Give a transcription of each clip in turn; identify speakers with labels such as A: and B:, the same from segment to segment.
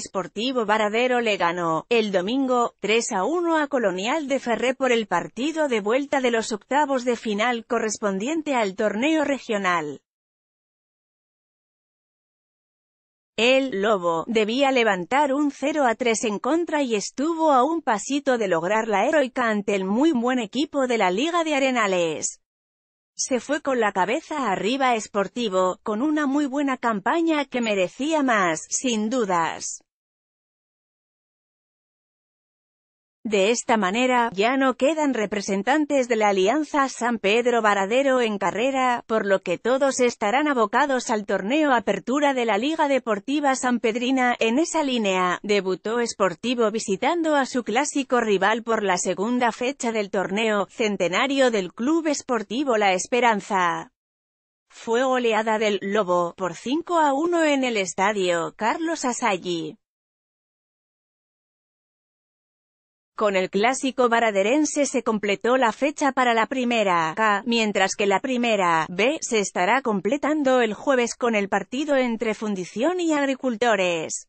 A: Sportivo Varadero le ganó, el domingo, 3 a 1 a Colonial de Ferré por el partido de vuelta de los octavos de final correspondiente al torneo regional. El Lobo debía levantar un 0 a 3 en contra y estuvo a un pasito de lograr la heroica ante el muy buen equipo de la Liga de Arenales. Se fue con la cabeza arriba Sportivo, con una muy buena campaña que merecía más, sin dudas. De esta manera, ya no quedan representantes de la Alianza San Pedro Varadero en carrera, por lo que todos estarán abocados al torneo apertura de la Liga Deportiva San Pedrina. En esa línea, debutó Sportivo visitando a su clásico rival por la segunda fecha del torneo, centenario del Club Sportivo La Esperanza fue oleada del «Lobo» por 5 a 1 en el estadio Carlos Asalli. Con el clásico baraderense se completó la fecha para la primera K, mientras que la primera B se estará completando el jueves con el partido entre Fundición y Agricultores.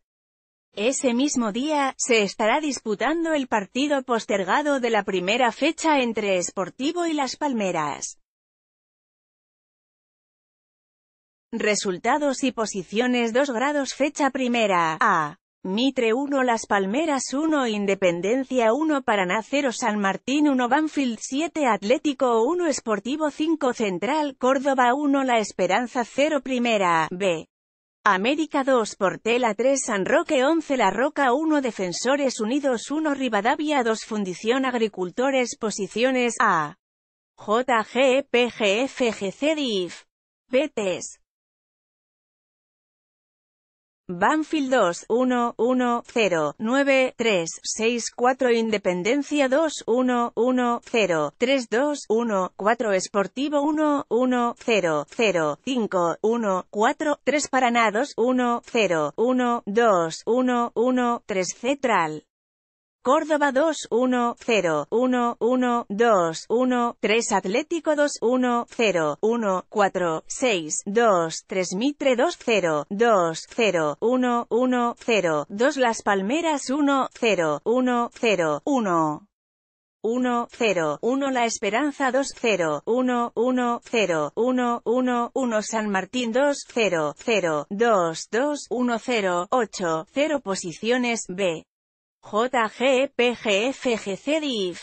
A: Ese mismo día, se estará disputando el partido postergado de la primera fecha entre Esportivo y Las Palmeras. Resultados y posiciones 2 grados fecha primera A. Mitre 1 Las Palmeras 1 Independencia 1 Paraná 0 San Martín 1 Banfield 7 Atlético 1 Esportivo 5 Central Córdoba 1 La Esperanza 0 Primera B América 2 Portela 3 San Roque 11 La Roca 1 Defensores Unidos 1 Rivadavia 2 Fundición Agricultores Posiciones A JGPGFGC e DIF BTS e Banfield 2, 1, 1, 0, 9, 3, 6, 4 Independencia 2, 1, 1, 0, 3, 2, 1, 4 Esportivo 1, 1, 0, 0, 5, 1, 4, 3 Paranados 2, 1, 0, 1, 2, 1, 1, 3 Central Córdoba 2-1-0-1-1-2-1-3 Atlético 2-1-0-1-4-6-2-3 Mitre 2-0-2-0-1-1-0-2 Las Palmeras 1-0-1-0-1 1-0-1 La Esperanza 2-0-1-1-0-1-1-1 San Martín 2-0-0-2-2-1-0-8-0 Posiciones B jgpgfgcdiv.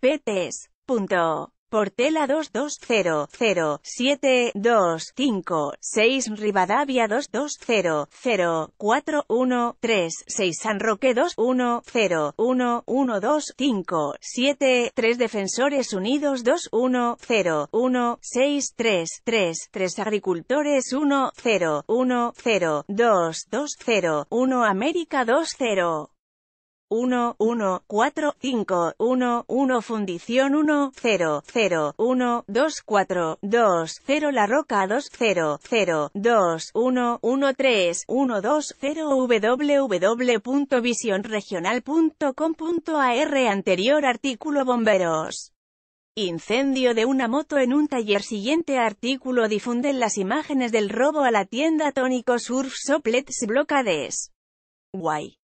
A: petes. Punto. Portela 2 2 0 0 7 2 5 6 Rivadavia 2 2 0 0 4 1 3 6 San Roque 2 1 0 1 1 2 5 7 3 Defensores Unidos 2 1 0 1 6 3 3 3 Agricultores 1 0 1 0 2 2 0 1 América 2 0 1, 1, 4, 5, 1, 1, fundición 1, 0, 0, 1, 2, 4, 2, 0, la roca 2, 0, 0, 2, 1, 1, 3, 1, 2, 0, www.visionregional.com.ar Anterior artículo Bomberos. Incendio de una moto en un taller Siguiente artículo Difunden las imágenes del robo a la tienda Tónico Surf Soplets Blocades. Guay.